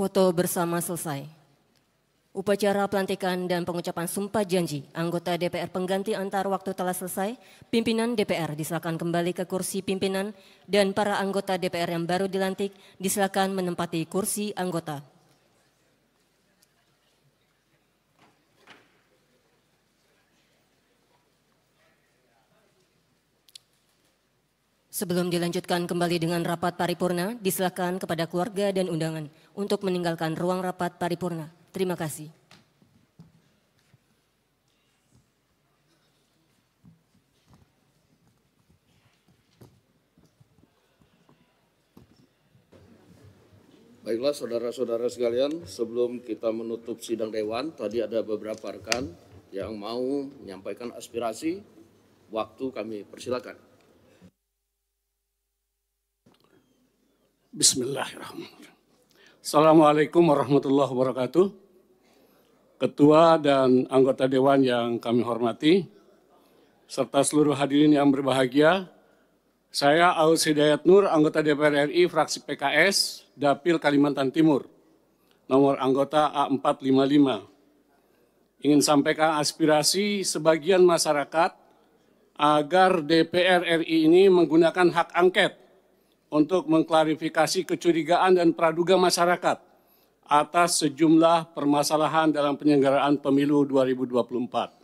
foto bersama selesai. Upacara pelantikan dan pengucapan sumpah janji anggota DPR pengganti antar waktu telah selesai. Pimpinan DPR diserahkan kembali ke kursi pimpinan dan para anggota DPR yang baru dilantik diserahkan menempati kursi anggota. Sebelum dilanjutkan kembali dengan rapat paripurna, disilakan kepada keluarga dan undangan untuk meninggalkan ruang rapat paripurna. Terima kasih. Baiklah saudara-saudara sekalian, sebelum kita menutup sidang dewan, tadi ada beberapa rekan yang mau menyampaikan aspirasi, waktu kami persilakan. Bismillahirrahmanirrahim. Assalamualaikum warahmatullahi wabarakatuh. Ketua dan anggota Dewan yang kami hormati, serta seluruh hadirin yang berbahagia, saya Aus Hidayat Nur, anggota DPR RI fraksi PKS, Dapil Kalimantan Timur, nomor anggota A455. Ingin sampaikan aspirasi sebagian masyarakat agar DPR RI ini menggunakan hak angket untuk mengklarifikasi kecurigaan dan praduga masyarakat atas sejumlah permasalahan dalam penyelenggaraan pemilu 2024.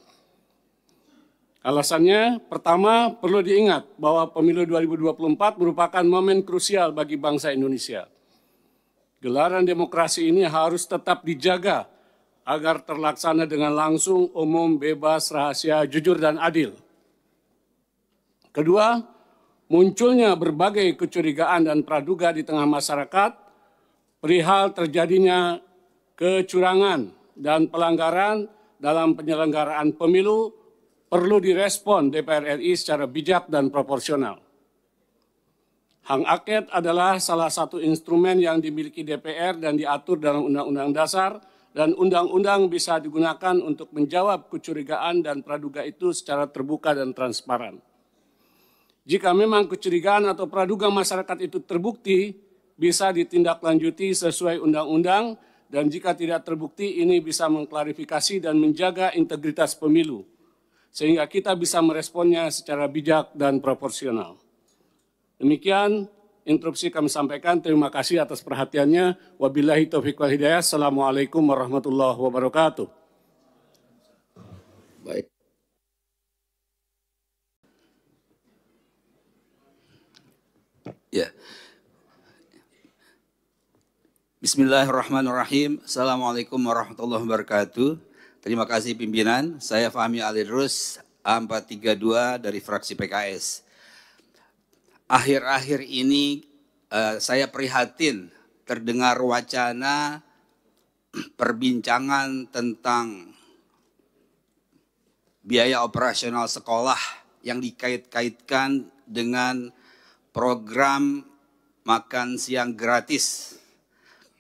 Alasannya, pertama perlu diingat bahwa pemilu 2024 merupakan momen krusial bagi bangsa Indonesia. Gelaran demokrasi ini harus tetap dijaga agar terlaksana dengan langsung, umum, bebas, rahasia, jujur, dan adil. Kedua, munculnya berbagai kecurigaan dan praduga di tengah masyarakat perihal terjadinya kecurangan dan pelanggaran dalam penyelenggaraan pemilu perlu direspon DPR RI secara bijak dan proporsional. Hang Aket adalah salah satu instrumen yang dimiliki DPR dan diatur dalam Undang-Undang Dasar dan undang-undang bisa digunakan untuk menjawab kecurigaan dan praduga itu secara terbuka dan transparan. Jika memang kecurigaan atau praduga masyarakat itu terbukti, bisa ditindaklanjuti sesuai undang-undang dan jika tidak terbukti ini bisa mengklarifikasi dan menjaga integritas pemilu sehingga kita bisa meresponnya secara bijak dan proporsional. Demikian instruksi kami sampaikan. Terima kasih atas perhatiannya. Wabillahi taufiq wal hidayah. Assalamualaikum warahmatullahi wabarakatuh. Ya. Bismillahirrahmanirrahim. Assalamualaikum warahmatullahi wabarakatuh. Terima kasih pimpinan. Saya Fahmi Alirus A432 dari fraksi PKS. Akhir-akhir ini uh, saya prihatin terdengar wacana perbincangan tentang biaya operasional sekolah yang dikait-kaitkan dengan program makan siang gratis.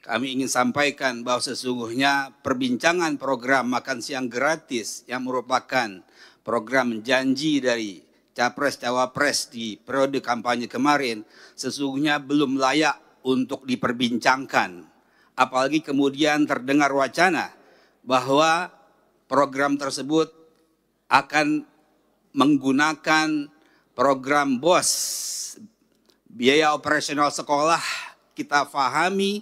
Kami ingin sampaikan bahwa sesungguhnya perbincangan program makan siang gratis yang merupakan program janji dari Capres-Cawapres di periode kampanye kemarin sesungguhnya belum layak untuk diperbincangkan. Apalagi kemudian terdengar wacana bahwa program tersebut akan menggunakan program BOS biaya operasional sekolah kita fahami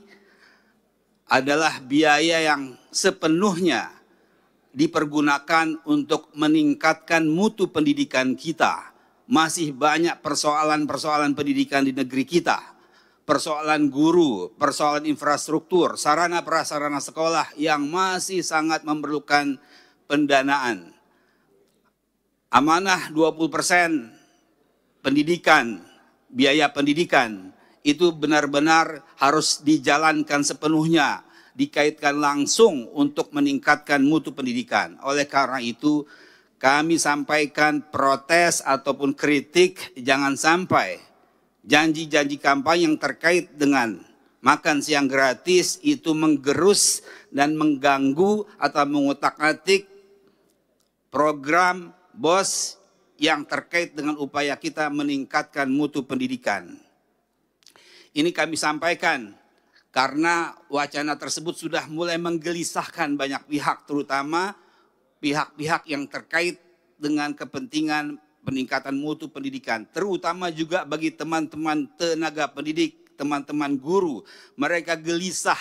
adalah biaya yang sepenuhnya dipergunakan untuk meningkatkan mutu pendidikan kita. Masih banyak persoalan-persoalan pendidikan di negeri kita. Persoalan guru, persoalan infrastruktur, sarana prasarana sekolah yang masih sangat memerlukan pendanaan. Amanah 20 persen pendidikan biaya pendidikan itu benar-benar harus dijalankan sepenuhnya, dikaitkan langsung untuk meningkatkan mutu pendidikan. Oleh karena itu, kami sampaikan protes ataupun kritik jangan sampai janji-janji kampanye yang terkait dengan makan siang gratis itu menggerus dan mengganggu atau mengutak-atik program BOS yang terkait dengan upaya kita meningkatkan mutu pendidikan. Ini kami sampaikan karena wacana tersebut sudah mulai menggelisahkan banyak pihak, terutama pihak-pihak yang terkait dengan kepentingan peningkatan mutu pendidikan, terutama juga bagi teman-teman tenaga pendidik, teman-teman guru. Mereka gelisah,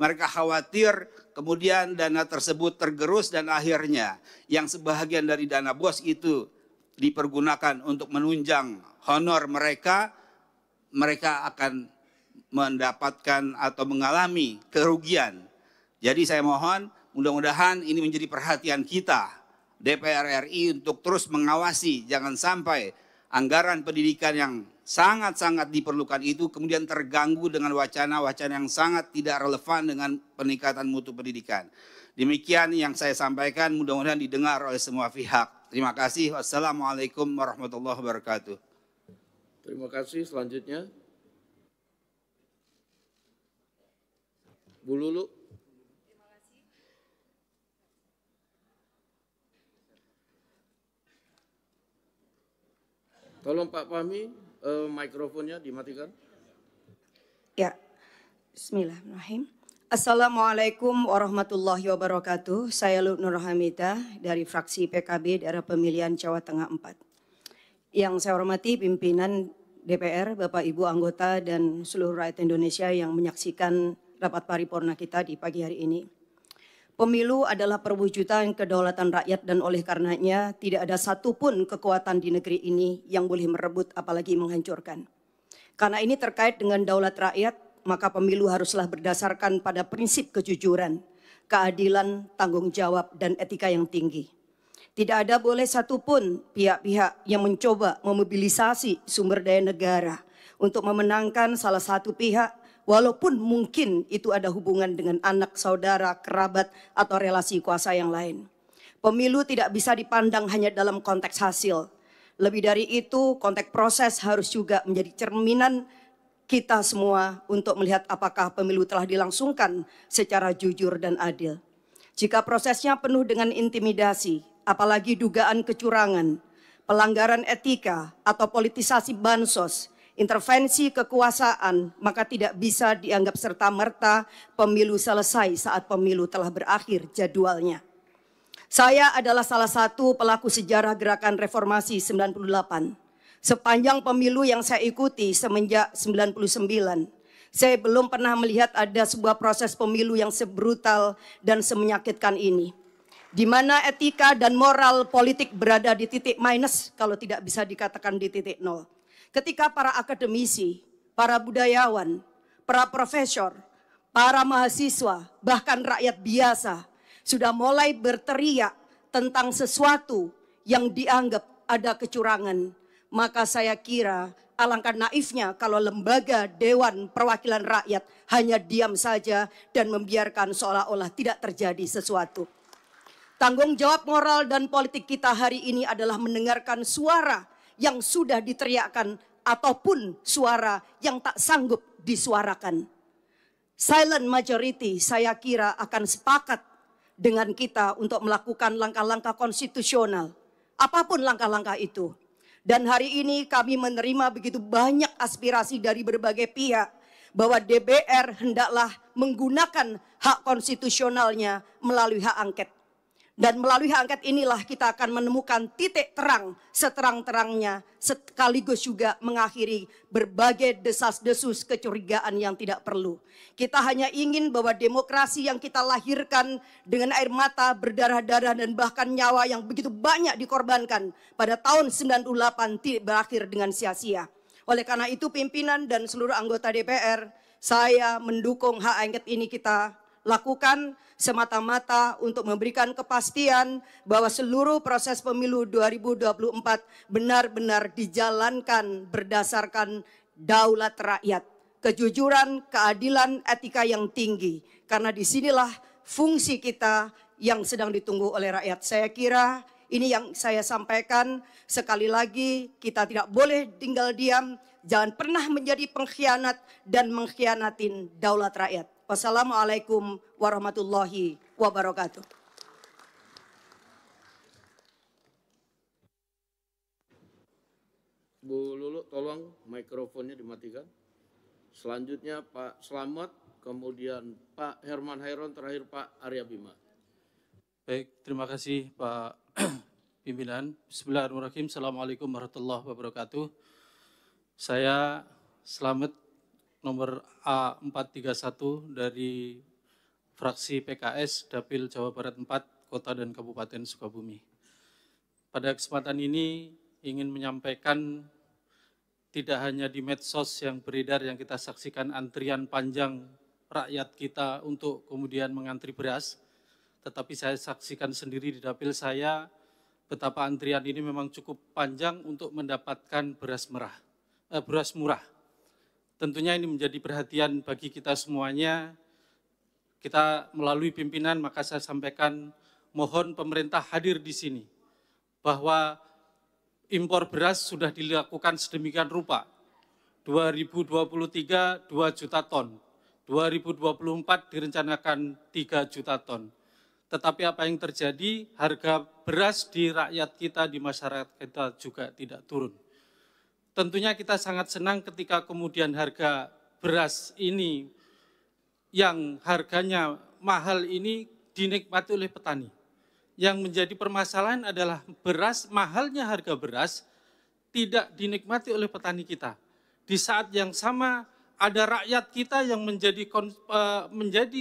mereka khawatir, kemudian dana tersebut tergerus dan akhirnya yang sebahagian dari dana bos itu dipergunakan untuk menunjang honor mereka, mereka akan mendapatkan atau mengalami kerugian. Jadi saya mohon mudah-mudahan ini menjadi perhatian kita DPR RI untuk terus mengawasi jangan sampai anggaran pendidikan yang sangat-sangat diperlukan itu kemudian terganggu dengan wacana-wacana yang sangat tidak relevan dengan peningkatan mutu pendidikan. Demikian yang saya sampaikan mudah-mudahan didengar oleh semua pihak. Terima kasih. Wassalamualaikum warahmatullahi wabarakatuh. Terima kasih. Selanjutnya. Bu Lulu. Tolong Pak Fahmi, eh, mikrofonnya dimatikan. Ya, Bismillahirrahmanirrahim. Assalamualaikum warahmatullahi wabarakatuh. Saya Lut Nur Hamita dari fraksi PKB daerah pemilihan Jawa Tengah 4. Yang saya hormati pimpinan DPR, Bapak Ibu anggota dan seluruh rakyat Indonesia yang menyaksikan rapat paripurna kita di pagi hari ini. Pemilu adalah perwujudan kedaulatan rakyat dan oleh karenanya tidak ada satupun kekuatan di negeri ini yang boleh merebut apalagi menghancurkan. Karena ini terkait dengan daulat rakyat, maka pemilu haruslah berdasarkan pada prinsip kejujuran, keadilan, tanggung jawab, dan etika yang tinggi. Tidak ada boleh satupun pihak-pihak yang mencoba memobilisasi sumber daya negara untuk memenangkan salah satu pihak walaupun mungkin itu ada hubungan dengan anak, saudara, kerabat, atau relasi kuasa yang lain. Pemilu tidak bisa dipandang hanya dalam konteks hasil. Lebih dari itu, konteks proses harus juga menjadi cerminan kita semua untuk melihat apakah pemilu telah dilangsungkan secara jujur dan adil. Jika prosesnya penuh dengan intimidasi, apalagi dugaan kecurangan, pelanggaran etika atau politisasi bansos, intervensi kekuasaan, maka tidak bisa dianggap serta-merta pemilu selesai saat pemilu telah berakhir jadwalnya. Saya adalah salah satu pelaku sejarah gerakan reformasi 98 Sepanjang pemilu yang saya ikuti semenjak 99, saya belum pernah melihat ada sebuah proses pemilu yang sebrutal dan semenyakitkan ini. Di mana etika dan moral politik berada di titik minus kalau tidak bisa dikatakan di titik nol. Ketika para akademisi, para budayawan, para profesor, para mahasiswa, bahkan rakyat biasa sudah mulai berteriak tentang sesuatu yang dianggap ada kecurangan, maka saya kira alangkah naifnya kalau lembaga Dewan Perwakilan Rakyat hanya diam saja dan membiarkan seolah-olah tidak terjadi sesuatu. Tanggung jawab moral dan politik kita hari ini adalah mendengarkan suara yang sudah diteriakkan ataupun suara yang tak sanggup disuarakan. Silent majority saya kira akan sepakat dengan kita untuk melakukan langkah-langkah konstitusional. Apapun langkah-langkah itu. Dan hari ini kami menerima begitu banyak aspirasi dari berbagai pihak bahwa DPR hendaklah menggunakan hak konstitusionalnya melalui hak angket. Dan melalui hak angket inilah kita akan menemukan titik terang seterang-terangnya sekaligus juga mengakhiri berbagai desas-desus kecurigaan yang tidak perlu. Kita hanya ingin bahwa demokrasi yang kita lahirkan dengan air mata, berdarah-darah dan bahkan nyawa yang begitu banyak dikorbankan pada tahun 98 tidak berakhir dengan sia-sia. Oleh karena itu pimpinan dan seluruh anggota DPR, saya mendukung hak angket ini kita lakukan semata-mata untuk memberikan kepastian bahwa seluruh proses pemilu 2024 benar-benar dijalankan berdasarkan daulat rakyat, kejujuran, keadilan, etika yang tinggi. Karena disinilah fungsi kita yang sedang ditunggu oleh rakyat. Saya kira ini yang saya sampaikan sekali lagi kita tidak boleh tinggal diam, jangan pernah menjadi pengkhianat dan mengkhianatin daulat rakyat. Wassalamualaikum warahmatullahi wabarakatuh. Bu Lulu, tolong mikrofonnya dimatikan. Selanjutnya Pak Selamat, kemudian Pak Herman Hairon, terakhir Pak Arya Bima. Baik, terima kasih Pak Pimpinan. Bismillahirrahmanirrahim. Assalamualaikum warahmatullahi wabarakatuh. Saya Selamat nomor A431 dari fraksi PKS Dapil Jawa Barat 4, Kota dan Kabupaten Sukabumi. Pada kesempatan ini ingin menyampaikan tidak hanya di medsos yang beredar yang kita saksikan antrian panjang rakyat kita untuk kemudian mengantri beras, tetapi saya saksikan sendiri di dapil saya betapa antrian ini memang cukup panjang untuk mendapatkan beras merah, eh, beras murah tentunya ini menjadi perhatian bagi kita semuanya. Kita melalui pimpinan, maka saya sampaikan mohon pemerintah hadir di sini. Bahwa impor beras sudah dilakukan sedemikian rupa. 2023 2 juta ton, 2024 direncanakan 3 juta ton. Tetapi apa yang terjadi, harga beras di rakyat kita, di masyarakat kita juga tidak turun tentunya kita sangat senang ketika kemudian harga beras ini yang harganya mahal ini dinikmati oleh petani. Yang menjadi permasalahan adalah beras, mahalnya harga beras tidak dinikmati oleh petani kita. Di saat yang sama ada rakyat kita yang menjadi e, menjadi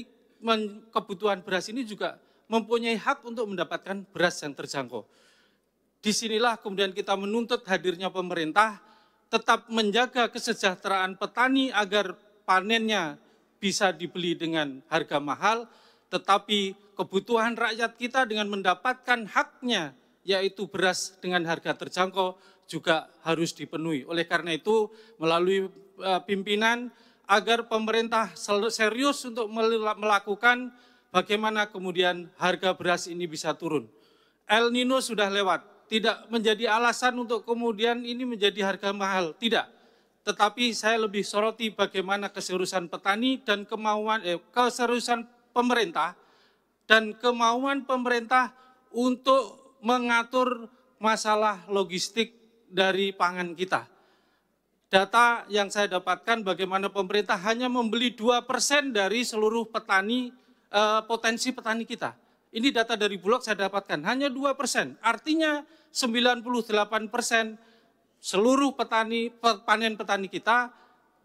kebutuhan beras ini juga mempunyai hak untuk mendapatkan beras yang terjangkau. Disinilah kemudian kita menuntut hadirnya pemerintah tetap menjaga kesejahteraan petani agar panennya bisa dibeli dengan harga mahal, tetapi kebutuhan rakyat kita dengan mendapatkan haknya, yaitu beras dengan harga terjangkau, juga harus dipenuhi. Oleh karena itu, melalui e, pimpinan, agar pemerintah serius untuk melakukan bagaimana kemudian harga beras ini bisa turun. El Nino sudah lewat, tidak menjadi alasan untuk kemudian ini menjadi harga mahal, tidak. Tetapi saya lebih soroti bagaimana keseriusan petani dan kemauan eh, keseriusan pemerintah dan kemauan pemerintah untuk mengatur masalah logistik dari pangan kita. Data yang saya dapatkan bagaimana pemerintah hanya membeli 2% dari seluruh petani eh, potensi petani kita. Ini data dari Bulog saya dapatkan, hanya 2 persen. Artinya 98 persen seluruh petani panen petani kita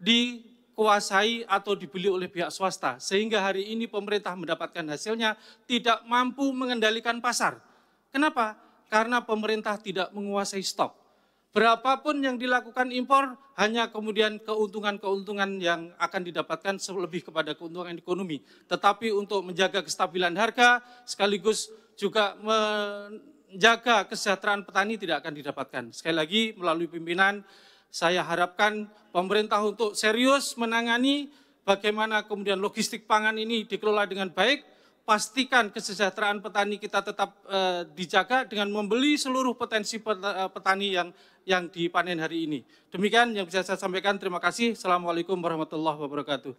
dikuasai atau dibeli oleh pihak swasta. Sehingga hari ini pemerintah mendapatkan hasilnya tidak mampu mengendalikan pasar. Kenapa? Karena pemerintah tidak menguasai stok. Berapapun yang dilakukan impor, hanya kemudian keuntungan-keuntungan yang akan didapatkan lebih kepada keuntungan ekonomi. Tetapi untuk menjaga kestabilan harga, sekaligus juga menjaga kesejahteraan petani tidak akan didapatkan. Sekali lagi, melalui pimpinan, saya harapkan pemerintah untuk serius menangani bagaimana kemudian logistik pangan ini dikelola dengan baik, pastikan kesejahteraan petani kita tetap eh, dijaga dengan membeli seluruh potensi eh, petani yang yang dipanen hari ini. Demikian yang bisa saya sampaikan. Terima kasih. Assalamualaikum warahmatullahi wabarakatuh.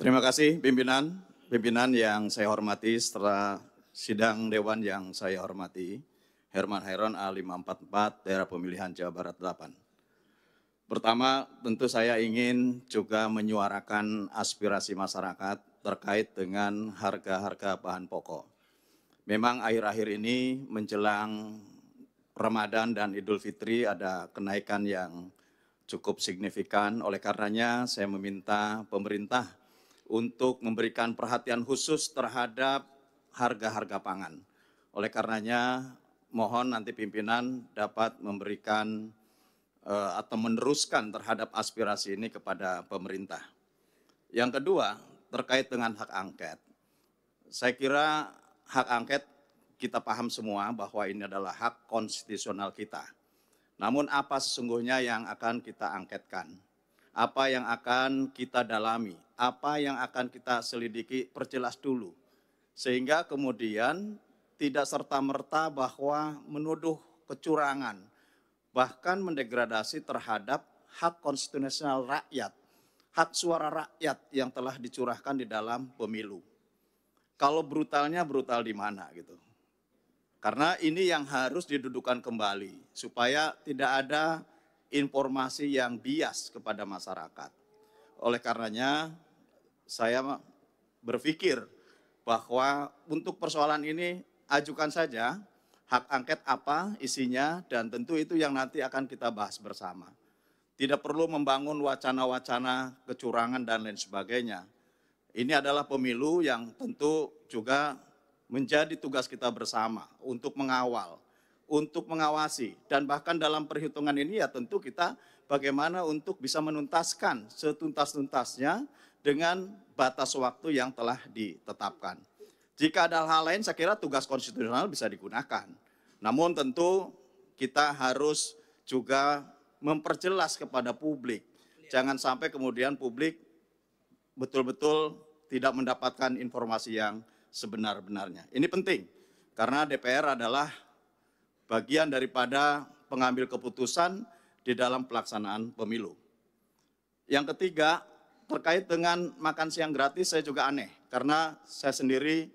Terima kasih pimpinan, pimpinan yang saya hormati setelah sidang Dewan yang saya hormati, Herman Heron A544, daerah pemilihan Jawa Barat 8. Pertama, tentu saya ingin juga menyuarakan aspirasi masyarakat terkait dengan harga-harga bahan pokok. Memang akhir-akhir ini menjelang Ramadan dan Idul Fitri ada kenaikan yang cukup signifikan. Oleh karenanya saya meminta pemerintah untuk memberikan perhatian khusus terhadap harga-harga pangan. Oleh karenanya mohon nanti pimpinan dapat memberikan uh, atau meneruskan terhadap aspirasi ini kepada pemerintah. Yang kedua, terkait dengan hak angket. Saya kira hak angket kita paham semua bahwa ini adalah hak konstitusional kita. Namun apa sesungguhnya yang akan kita angketkan? Apa yang akan kita dalami? Apa yang akan kita selidiki? Perjelas dulu sehingga kemudian tidak serta-merta bahwa menuduh kecurangan, bahkan mendegradasi terhadap hak konstitusional rakyat, hak suara rakyat yang telah dicurahkan di dalam pemilu. Kalau brutalnya brutal di mana gitu. Karena ini yang harus didudukan kembali supaya tidak ada informasi yang bias kepada masyarakat. Oleh karenanya saya berpikir bahwa untuk persoalan ini ajukan saja hak angket apa isinya dan tentu itu yang nanti akan kita bahas bersama. Tidak perlu membangun wacana-wacana kecurangan dan lain sebagainya. Ini adalah pemilu yang tentu juga menjadi tugas kita bersama untuk mengawal, untuk mengawasi dan bahkan dalam perhitungan ini ya tentu kita bagaimana untuk bisa menuntaskan setuntas-tuntasnya dengan batas waktu yang telah ditetapkan. Jika ada hal lain, saya kira tugas konstitusional bisa digunakan. Namun tentu kita harus juga memperjelas kepada publik. Jangan sampai kemudian publik betul-betul tidak mendapatkan informasi yang sebenar-benarnya. Ini penting karena DPR adalah bagian daripada pengambil keputusan di dalam pelaksanaan pemilu. Yang ketiga, terkait dengan makan siang gratis saya juga aneh karena saya sendiri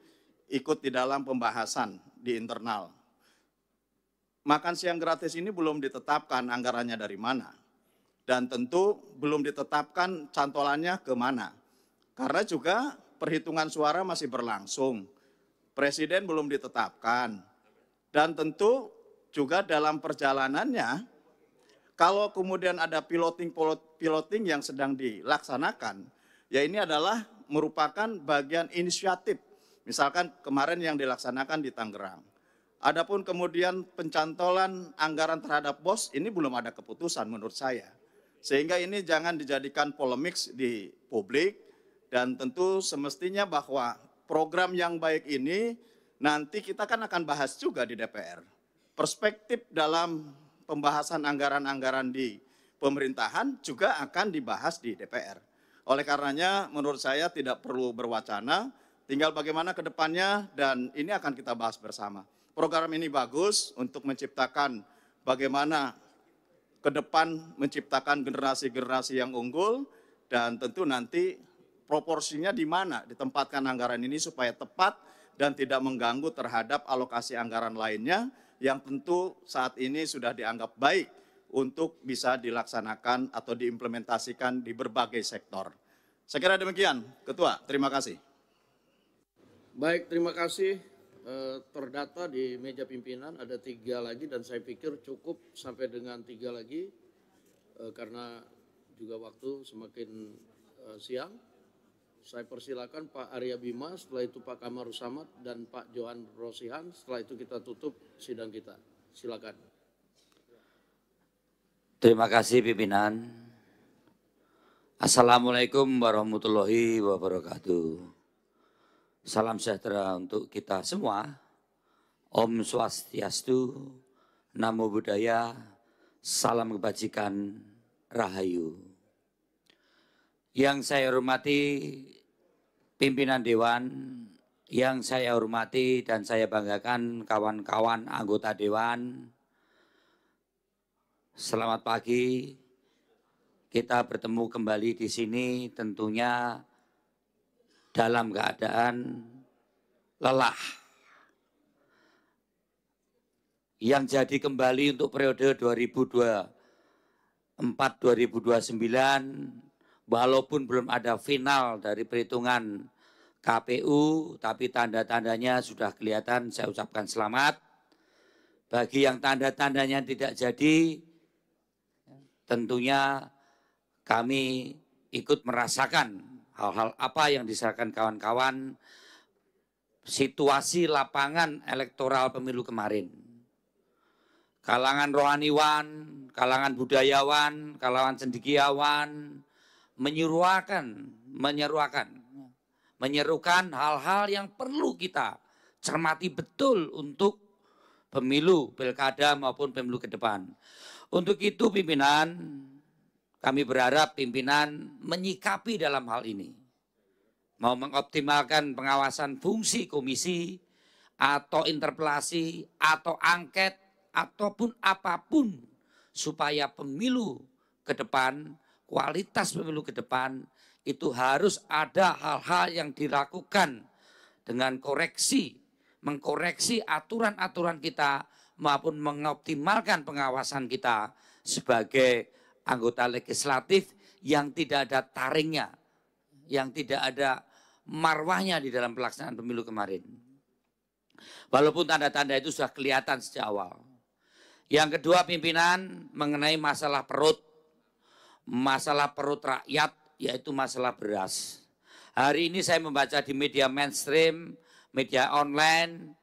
ikut di dalam pembahasan di internal. Makan siang gratis ini belum ditetapkan anggarannya dari mana. Dan tentu belum ditetapkan cantolannya ke mana. Karena juga perhitungan suara masih berlangsung. Presiden belum ditetapkan. Dan tentu juga dalam perjalanannya, kalau kemudian ada piloting piloting yang sedang dilaksanakan, ya ini adalah merupakan bagian inisiatif. Misalkan kemarin yang dilaksanakan di Tangerang. Adapun kemudian pencantolan anggaran terhadap BOS ini belum ada keputusan menurut saya. Sehingga ini jangan dijadikan polemik di publik dan tentu semestinya bahwa program yang baik ini nanti kita kan akan bahas juga di DPR. Perspektif dalam pembahasan anggaran-anggaran di pemerintahan juga akan dibahas di DPR. Oleh karenanya menurut saya tidak perlu berwacana, tinggal bagaimana ke depannya dan ini akan kita bahas bersama. Program ini bagus untuk menciptakan bagaimana ke depan menciptakan generasi-generasi yang unggul dan tentu nanti proporsinya di mana ditempatkan anggaran ini supaya tepat dan tidak mengganggu terhadap alokasi anggaran lainnya yang tentu saat ini sudah dianggap baik untuk bisa dilaksanakan atau diimplementasikan di berbagai sektor. Saya kira demikian, Ketua. Terima kasih. Baik, terima kasih. E, terdata di meja pimpinan ada tiga lagi dan saya pikir cukup sampai dengan tiga lagi e, karena juga waktu semakin e, siang. Saya persilakan Pak Arya Bima, setelah itu Pak Kamar Samad dan Pak Johan Rosihan. Setelah itu kita tutup sidang kita. Silakan. Terima kasih pimpinan. Assalamualaikum warahmatullahi wabarakatuh. Salam sejahtera untuk kita semua. Om Swastiastu, Namo Buddhaya, Salam Kebajikan, Rahayu. Yang saya hormati pimpinan Dewan, yang saya hormati dan saya banggakan kawan-kawan anggota Dewan, Selamat pagi. Kita bertemu kembali di sini tentunya dalam keadaan lelah. Yang jadi kembali untuk periode 2024-2029 walaupun belum ada final dari perhitungan KPU tapi tanda-tandanya sudah kelihatan saya ucapkan selamat. Bagi yang tanda-tandanya tidak jadi, tentunya kami ikut merasakan hal-hal apa yang diserahkan kawan-kawan situasi lapangan elektoral pemilu kemarin. Kalangan rohaniwan, kalangan budayawan, kalangan cendekiawan menyeruakan, menyeruakan, menyerukan hal-hal yang perlu kita cermati betul untuk pemilu, pilkada maupun pemilu ke depan. Untuk itu pimpinan, kami berharap pimpinan menyikapi dalam hal ini. Mau mengoptimalkan pengawasan fungsi komisi atau interpelasi atau angket ataupun apapun supaya pemilu ke depan, kualitas pemilu ke depan itu harus ada hal-hal yang dilakukan dengan koreksi, mengkoreksi aturan-aturan kita maupun mengoptimalkan pengawasan kita sebagai anggota legislatif yang tidak ada taringnya, yang tidak ada marwahnya di dalam pelaksanaan pemilu kemarin. Walaupun tanda-tanda itu sudah kelihatan sejak awal. Yang kedua pimpinan mengenai masalah perut, masalah perut rakyat yaitu masalah beras. Hari ini saya membaca di media mainstream, media online,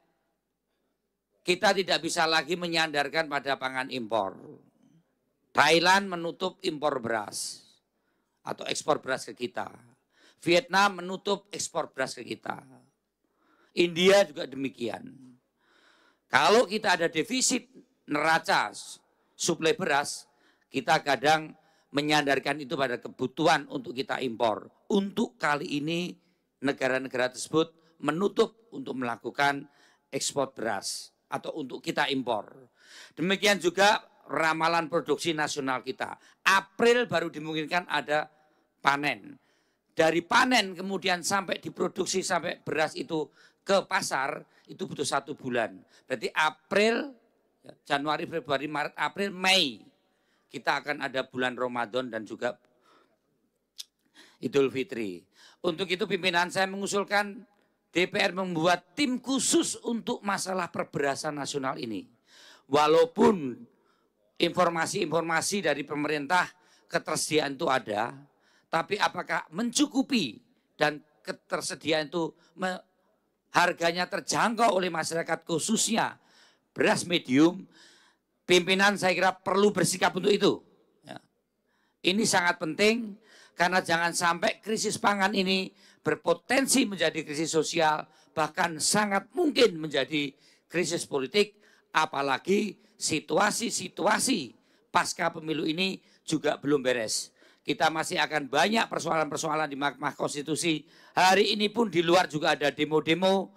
kita tidak bisa lagi menyandarkan pada pangan impor. Thailand menutup impor beras atau ekspor beras ke kita. Vietnam menutup ekspor beras ke kita. India juga demikian. Kalau kita ada defisit neraca suplai beras, kita kadang menyandarkan itu pada kebutuhan untuk kita impor. Untuk kali ini negara-negara tersebut menutup untuk melakukan ekspor beras atau untuk kita impor. Demikian juga ramalan produksi nasional kita. April baru dimungkinkan ada panen. Dari panen kemudian sampai diproduksi sampai beras itu ke pasar itu butuh satu bulan. Berarti April, ya, Januari, Februari, Maret, April, Mei kita akan ada bulan Ramadan dan juga Idul Fitri. Untuk itu pimpinan saya mengusulkan DPR membuat tim khusus untuk masalah perberasan nasional ini. Walaupun informasi-informasi dari pemerintah ketersediaan itu ada, tapi apakah mencukupi dan ketersediaan itu harganya terjangkau oleh masyarakat khususnya beras medium, pimpinan saya kira perlu bersikap untuk itu. Ya. Ini sangat penting karena jangan sampai krisis pangan ini berpotensi menjadi krisis sosial, bahkan sangat mungkin menjadi krisis politik, apalagi situasi-situasi pasca pemilu ini juga belum beres. Kita masih akan banyak persoalan-persoalan di Mahkamah Konstitusi. Hari ini pun di luar juga ada demo-demo.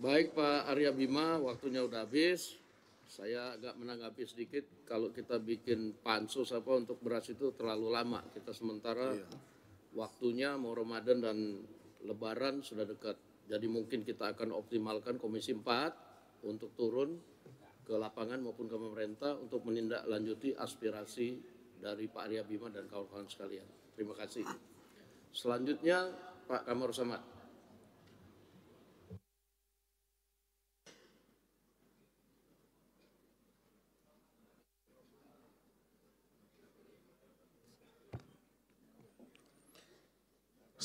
Baik Pak Arya Bima, waktunya udah habis saya agak menanggapi sedikit kalau kita bikin pansus apa untuk beras itu terlalu lama. Kita sementara iya. waktunya mau Ramadan dan Lebaran sudah dekat. Jadi mungkin kita akan optimalkan Komisi 4 untuk turun ke lapangan maupun ke pemerintah untuk menindaklanjuti aspirasi dari Pak Arya Bima dan kawan-kawan sekalian. Terima kasih. Selanjutnya Pak Kamar Samad.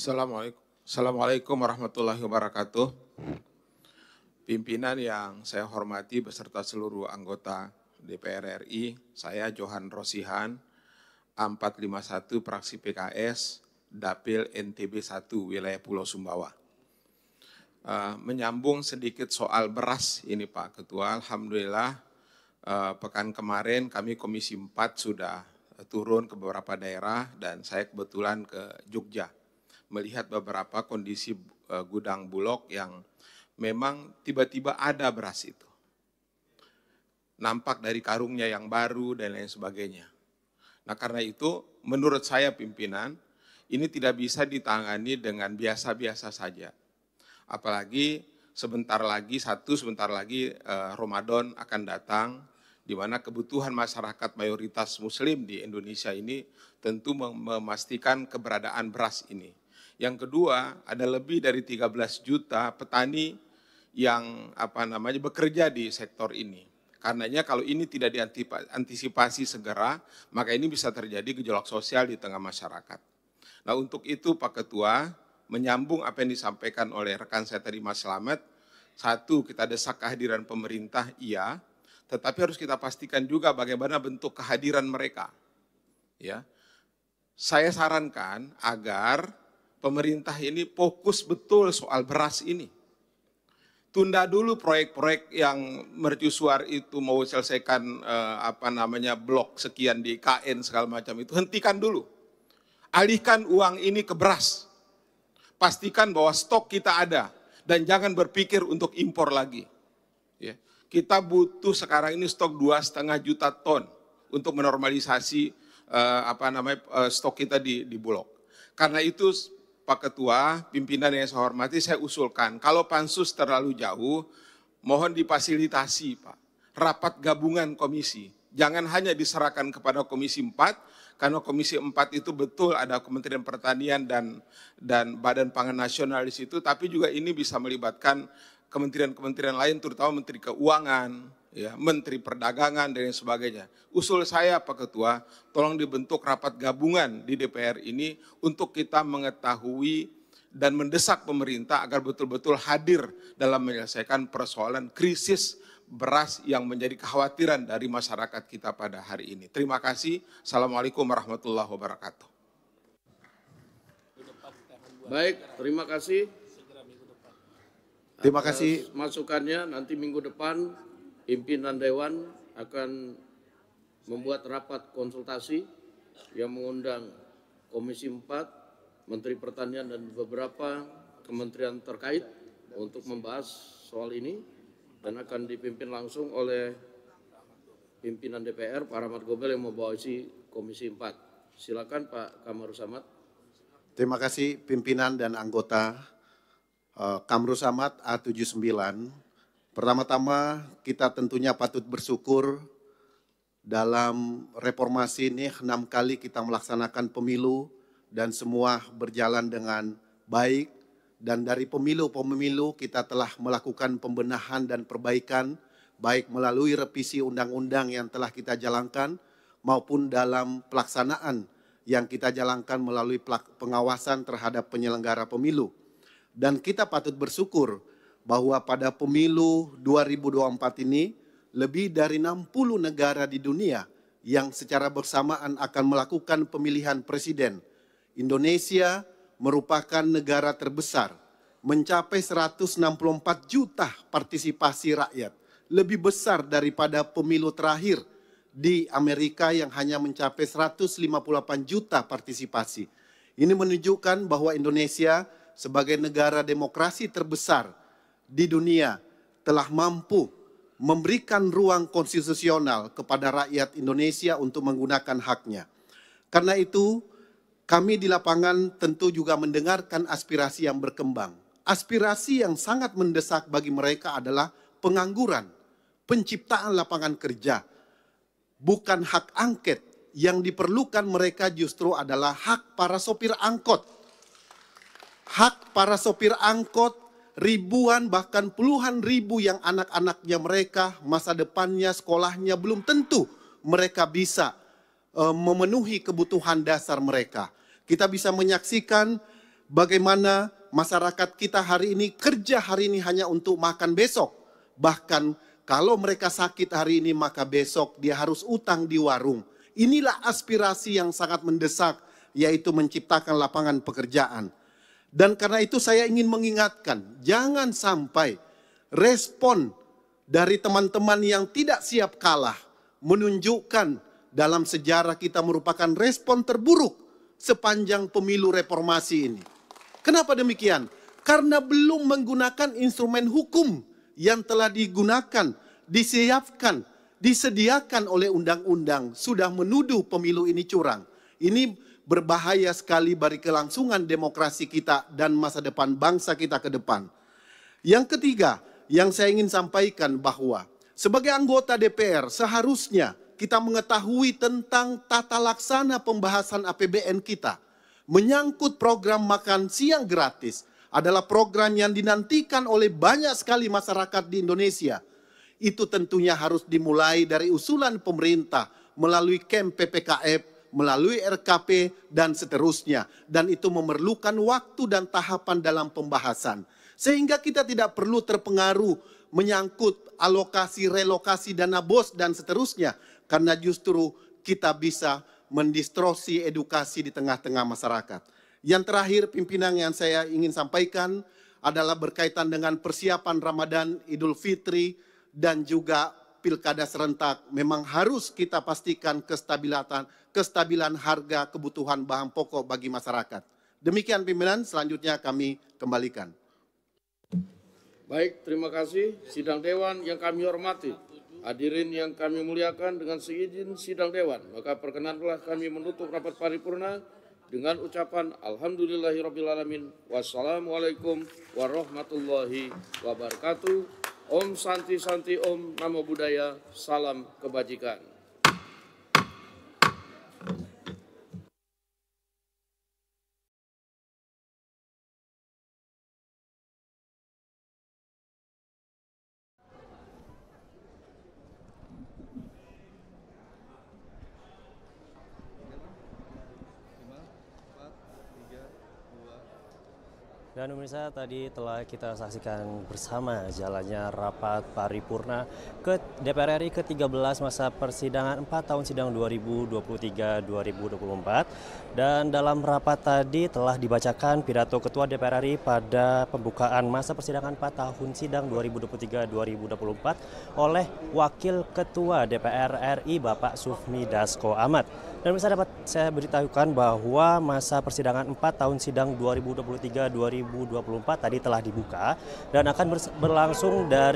Assalamualaikum. Assalamualaikum warahmatullahi wabarakatuh. Pimpinan yang saya hormati beserta seluruh anggota DPR RI, saya Johan Rosihan, 451 praksi PKS, Dapil NTB 1 wilayah Pulau Sumbawa. Eh, menyambung sedikit soal beras ini Pak Ketua, Alhamdulillah eh, pekan kemarin kami Komisi 4 sudah turun ke beberapa daerah dan saya kebetulan ke Jogja melihat beberapa kondisi eh, gudang bulog yang memang tiba-tiba ada beras itu. Nampak dari karungnya yang baru dan lain sebagainya. Nah karena itu menurut saya pimpinan ini tidak bisa ditangani dengan biasa-biasa saja. Apalagi sebentar lagi, satu sebentar lagi eh, Ramadan akan datang di mana kebutuhan masyarakat mayoritas muslim di Indonesia ini tentu memastikan keberadaan beras ini. Yang kedua, ada lebih dari 13 juta petani yang apa namanya bekerja di sektor ini. Karenanya kalau ini tidak diantisipasi segera, maka ini bisa terjadi gejolak sosial di tengah masyarakat. Nah untuk itu Pak Ketua, menyambung apa yang disampaikan oleh rekan saya tadi Mas Slamet, satu kita desak kehadiran pemerintah, iya, tetapi harus kita pastikan juga bagaimana bentuk kehadiran mereka. Ya, Saya sarankan agar pemerintah ini fokus betul soal beras ini. Tunda dulu proyek-proyek yang mercusuar itu mau selesaikan eh, apa namanya blok sekian di KN segala macam itu hentikan dulu. Alihkan uang ini ke beras. Pastikan bahwa stok kita ada dan jangan berpikir untuk impor lagi. Ya. Kita butuh sekarang ini stok dua setengah juta ton untuk menormalisasi eh, apa namanya eh, stok kita di, di bulog. Karena itu Pak Ketua, pimpinan yang saya hormati, saya usulkan kalau pansus terlalu jauh, mohon difasilitasi, Pak. Rapat gabungan komisi, jangan hanya diserahkan kepada Komisi 4 karena Komisi 4 itu betul ada Kementerian Pertanian dan dan Badan Pangan Nasional di situ tapi juga ini bisa melibatkan kementerian-kementerian lain terutama Menteri Keuangan, ya, Menteri Perdagangan dan sebagainya. Usul saya Pak Ketua, tolong dibentuk rapat gabungan di DPR ini untuk kita mengetahui dan mendesak pemerintah agar betul-betul hadir dalam menyelesaikan persoalan krisis beras yang menjadi kekhawatiran dari masyarakat kita pada hari ini. Terima kasih. Assalamualaikum warahmatullahi wabarakatuh. Baik, terima kasih. Terima kasih. Masukannya nanti minggu depan pimpinan Dewan akan membuat rapat konsultasi yang mengundang Komisi 4, Menteri Pertanian dan beberapa kementerian terkait untuk membahas soal ini dan akan dipimpin langsung oleh pimpinan DPR Pak Rahmat Gobel yang membawa isi Komisi 4. Silakan Pak Kamaru Samad. Terima kasih pimpinan dan anggota Kamru Samad A79. Pertama-tama kita tentunya patut bersyukur dalam reformasi ini enam kali kita melaksanakan pemilu dan semua berjalan dengan baik. Dan dari pemilu-pemilu kita telah melakukan pembenahan dan perbaikan baik melalui revisi undang-undang yang telah kita jalankan maupun dalam pelaksanaan yang kita jalankan melalui pengawasan terhadap penyelenggara pemilu dan kita patut bersyukur bahwa pada pemilu 2024 ini lebih dari 60 negara di dunia yang secara bersamaan akan melakukan pemilihan presiden. Indonesia merupakan negara terbesar, mencapai 164 juta partisipasi rakyat, lebih besar daripada pemilu terakhir di Amerika yang hanya mencapai 158 juta partisipasi. Ini menunjukkan bahwa Indonesia sebagai negara demokrasi terbesar di dunia telah mampu memberikan ruang konstitusional kepada rakyat Indonesia untuk menggunakan haknya. Karena itu, kami di lapangan tentu juga mendengarkan aspirasi yang berkembang. Aspirasi yang sangat mendesak bagi mereka adalah pengangguran, penciptaan lapangan kerja, bukan hak angket yang diperlukan mereka justru adalah hak para sopir angkot hak para sopir angkot, ribuan bahkan puluhan ribu yang anak-anaknya mereka, masa depannya, sekolahnya belum tentu mereka bisa e, memenuhi kebutuhan dasar mereka. Kita bisa menyaksikan bagaimana masyarakat kita hari ini kerja hari ini hanya untuk makan besok. Bahkan kalau mereka sakit hari ini maka besok dia harus utang di warung. Inilah aspirasi yang sangat mendesak yaitu menciptakan lapangan pekerjaan. Dan karena itu saya ingin mengingatkan, jangan sampai respon dari teman-teman yang tidak siap kalah menunjukkan dalam sejarah kita merupakan respon terburuk sepanjang pemilu reformasi ini. Kenapa demikian? Karena belum menggunakan instrumen hukum yang telah digunakan, disiapkan, disediakan oleh undang-undang sudah menuduh pemilu ini curang. Ini berbahaya sekali bagi kelangsungan demokrasi kita dan masa depan bangsa kita ke depan. Yang ketiga, yang saya ingin sampaikan bahwa sebagai anggota DPR seharusnya kita mengetahui tentang tata laksana pembahasan APBN kita. Menyangkut program makan siang gratis adalah program yang dinantikan oleh banyak sekali masyarakat di Indonesia. Itu tentunya harus dimulai dari usulan pemerintah melalui KEM PPKF melalui RKP dan seterusnya. Dan itu memerlukan waktu dan tahapan dalam pembahasan. Sehingga kita tidak perlu terpengaruh menyangkut alokasi, relokasi dana bos dan seterusnya. Karena justru kita bisa mendistorsi edukasi di tengah-tengah masyarakat. Yang terakhir pimpinan yang saya ingin sampaikan adalah berkaitan dengan persiapan Ramadan, Idul Fitri, dan juga pilkada serentak memang harus kita pastikan kestabilan kestabilan harga kebutuhan bahan pokok bagi masyarakat. Demikian pimpinan, selanjutnya kami kembalikan. Baik, terima kasih. Sidang Dewan yang kami hormati, hadirin yang kami muliakan dengan seizin Sidang Dewan, maka perkenanlah kami menutup rapat paripurna dengan ucapan Alhamdulillahirrabbilalamin. Wassalamualaikum warahmatullahi wabarakatuh. Om Santi Santi Om Namo Buddhaya, salam kebajikan. pemirsa tadi telah kita saksikan bersama jalannya rapat paripurna ke DPR RI ke-13 masa persidangan 4 tahun sidang 2023-2024 dan dalam rapat tadi telah dibacakan pidato Ketua DPR RI pada pembukaan masa persidangan 4 tahun sidang 2023-2024 oleh Wakil Ketua DPR RI Bapak Sufmi Dasko Ahmad. Dan bisa dapat saya beritahukan bahwa masa persidangan 4 tahun sidang 2023 2024 2024 tadi telah dibuka dan akan berlangsung dari